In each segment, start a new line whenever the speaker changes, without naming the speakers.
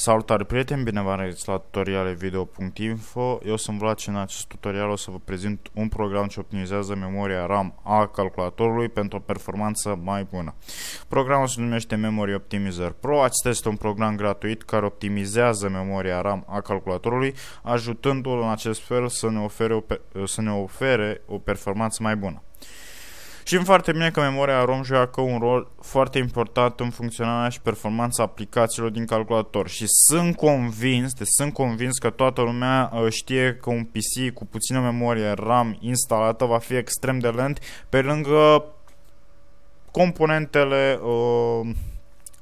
Salutare prieteni, bine v-am regăsit la tutorialevideo.info Eu sunt Vlad și în acest tutorial o să vă prezint un program ce optimizează memoria RAM a calculatorului pentru o performanță mai bună. Programul se numește Memory Optimizer Pro, acesta este un program gratuit care optimizează memoria RAM a calculatorului, ajutându-l în acest fel să ne ofere o, să ne ofere o performanță mai bună. Știm foarte bine că memoria ROM joacă un rol foarte important în funcționarea și performanța aplicațiilor din calculator și sunt convins, de deci sunt convins că toată lumea uh, știe că un PC cu puțină memorie RAM instalată va fi extrem de lent pe lângă componentele uh,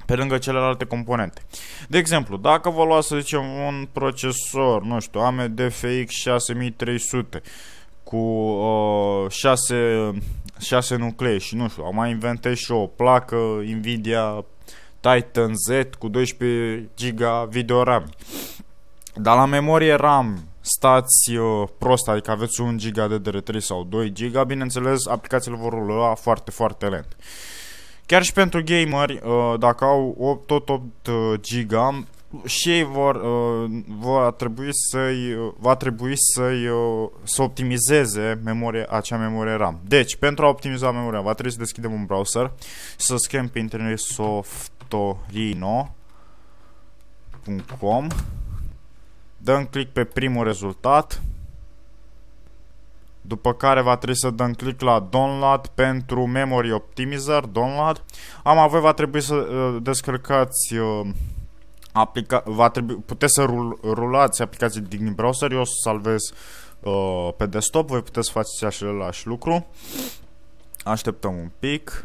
pe lângă celelalte componente. De exemplu, dacă vă luați, să zicem, un procesor, nu știu, AMD FX 6300 cu uh, 6 6 nuclee și nu știu, am mai inventat și o placă Nvidia Titan Z cu 12 GB video RAM. Dar la memorie RAM stați uh, prost, adică aveți 1 GB de DDR3 sau 2 GB, bineînțeles aplicațiile vor rula foarte, foarte lent. Chiar și pentru gameri, uh, dacă au 8, tot 8 uh, GB, și ei vor, uh, vor trebui să-i, va trebui să-i, uh, să optimizeze memoria, acea memorie RAM. Deci, pentru a optimiza memoria, va trebui să deschidem un browser, să scriem pe internet softorino.com Dăm click pe primul rezultat, după care va trebui să dăm click la download pentru memory optimizer, download. Am avut va trebui să uh, descărcați uh, aplica va trebui, puteți să rul, rulați aplicații din browser, eu o să salvez uh, pe desktop, voi puteți să faceți același lucru. Așteptăm un pic.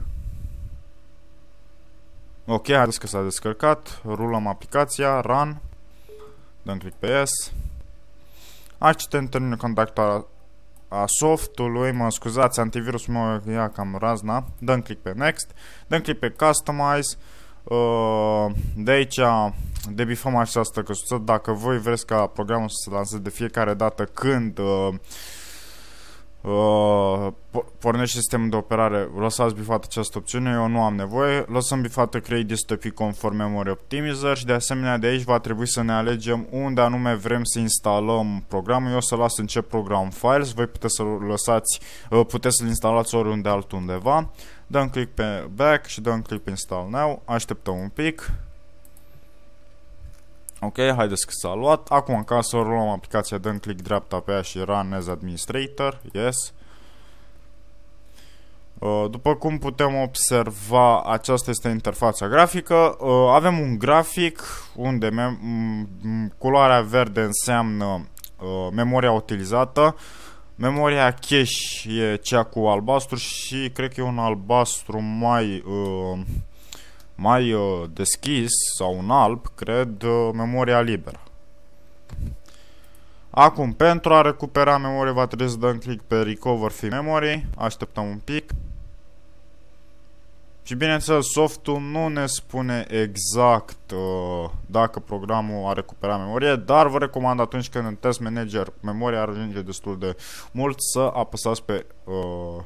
Ok, haideți că s-a descărcat, rulăm aplicația, run, dăm click pe yes. Accident termină contactul a softului, mă scuzați, antivirusul meu ia cam razna, dăm click pe next, dăm click pe customize, uh, de aici debifăm această căsuță. Dacă voi vreți ca programul să se lanseze de fiecare dată când uh, uh, pornește sistemul de operare, lăsați bifat această opțiune, eu nu am nevoie, lăsăm bifată create distopii conform memory optimizer și de asemenea de aici va trebui să ne alegem unde anume vrem să instalăm programul, eu o să las în ce program files, voi puteți să-l lăsați, uh, puteți să-l instalați oriunde altundeva, dăm click pe back și dăm click pe install now, așteptăm un pic, Ok, haideți că s-a luat. Acum, ca să o luăm aplicația, dăm click dreapta pe ea și Run as Administrator. Yes. Uh, după cum putem observa, aceasta este interfața grafică. Uh, avem un grafic unde culoarea verde înseamnă uh, memoria utilizată. Memoria cache e cea cu albastru și cred că e un albastru mai... Uh, mai uh, deschis sau un alb, cred, uh, memoria liberă. Acum, pentru a recupera memoria, va trebui să dăm click pe Recover Free Memory. Așteptăm un pic. Și bineînțeles, softul nu ne spune exact uh, dacă programul a recuperat memorie, dar vă recomand atunci când în Test Manager memoria ajunge destul de mult să apăsați pe uh,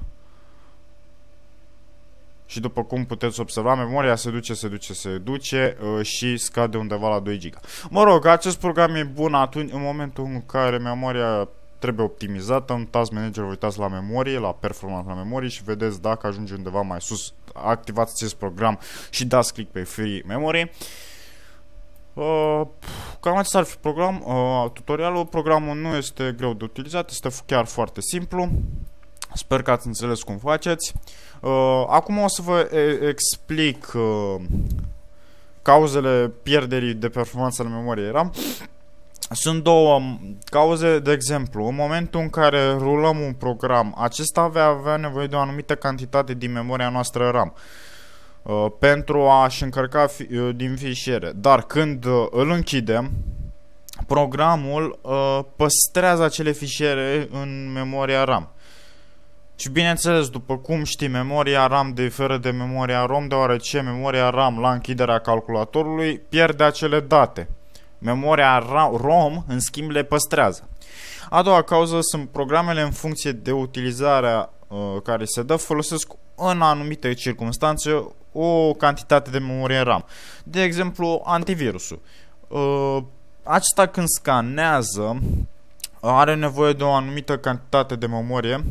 și după cum puteți observa, memoria se duce, se duce, se duce uh, și scade undeva la 2 GB. Mă rog, acest program e bun atunci, în momentul în care memoria trebuie optimizată, în Task Manager uitați la memorie, la performanța la memorie și vedeți dacă ajunge undeva mai sus, activați acest program și dați click pe Free Memory. Uh, cam acesta ar fi program, uh, tutorialul. Programul nu este greu de utilizat, este chiar foarte simplu. Sper că ați înțeles cum faceți. Uh, acum o să vă explic uh, cauzele pierderii de performanță la memorie RAM. Sunt două um, cauze, de exemplu, în momentul în care rulăm un program, acesta va avea nevoie de o anumită cantitate din memoria noastră RAM uh, pentru a-și încărca din fișiere. Dar când îl închidem, programul păstrează acele fișiere în memoria RAM. Și bineînțeles, după cum știi, memoria RAM diferă de memoria ROM deoarece memoria RAM la închiderea calculatorului pierde acele date. Memoria ROM, în schimb, le păstrează. A doua cauză sunt programele în funcție de utilizarea uh, care se dă folosesc în anumite circunstanțe o cantitate de memorie RAM. De exemplu, antivirusul. Uh, acesta când scanează are nevoie de o anumită cantitate de memorie uh,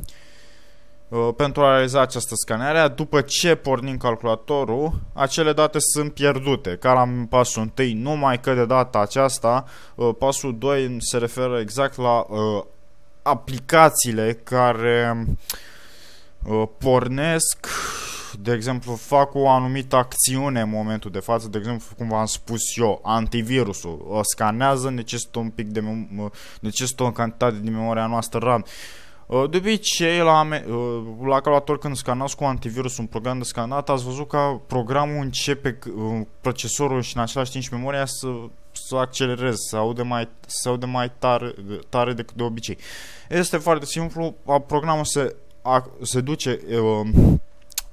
Uh, pentru a realiza această scanare, după ce pornim calculatorul, acele date sunt pierdute, ca la pasul 1, numai că de data aceasta, uh, pasul 2 se referă exact la uh, aplicațiile care pornesc, de exemplu, fac o anumită acțiune în momentul de față, de exemplu, cum v-am spus eu, antivirusul, o scanează, necesită un pic de, necesită o cantitate din memoria noastră RAM. Uh, Uh, de obicei, la, uh, la calculator când scanați cu antivirus un program de scanat, ați văzut că programul începe uh, procesorul și în același timp și memoria să, să accelereze, să aude mai, să aude mai tare, tare decât de obicei. Este foarte simplu, programul se, se duce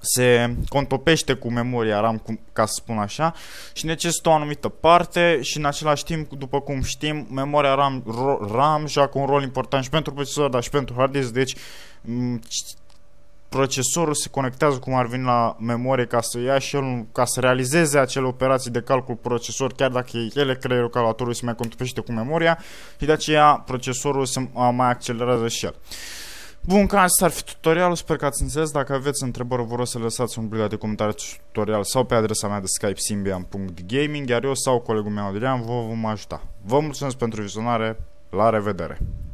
se contopește cu memoria RAM, ca să spun așa, și necesită o anumită parte și în același timp, după cum știm, memoria RAM, RAM joacă un rol important și pentru procesor, dar și pentru hard disk, deci procesorul se conectează cum ar veni la memorie ca să ia și el, ca să realizeze acele operații de calcul procesor, chiar dacă ele creierul calculatorului se mai contopește cu memoria și de aceea procesorul se mai accelerează și el. Bun, ca asta ar fi tutorialul, sper că ați înțeles. Dacă aveți întrebări, vă rog să lăsați un blog de comentarii tutorial sau pe adresa mea de Skype simbian.gaming, iar eu sau colegul meu Adrian vă vom ajuta. Vă mulțumesc pentru vizionare, la revedere!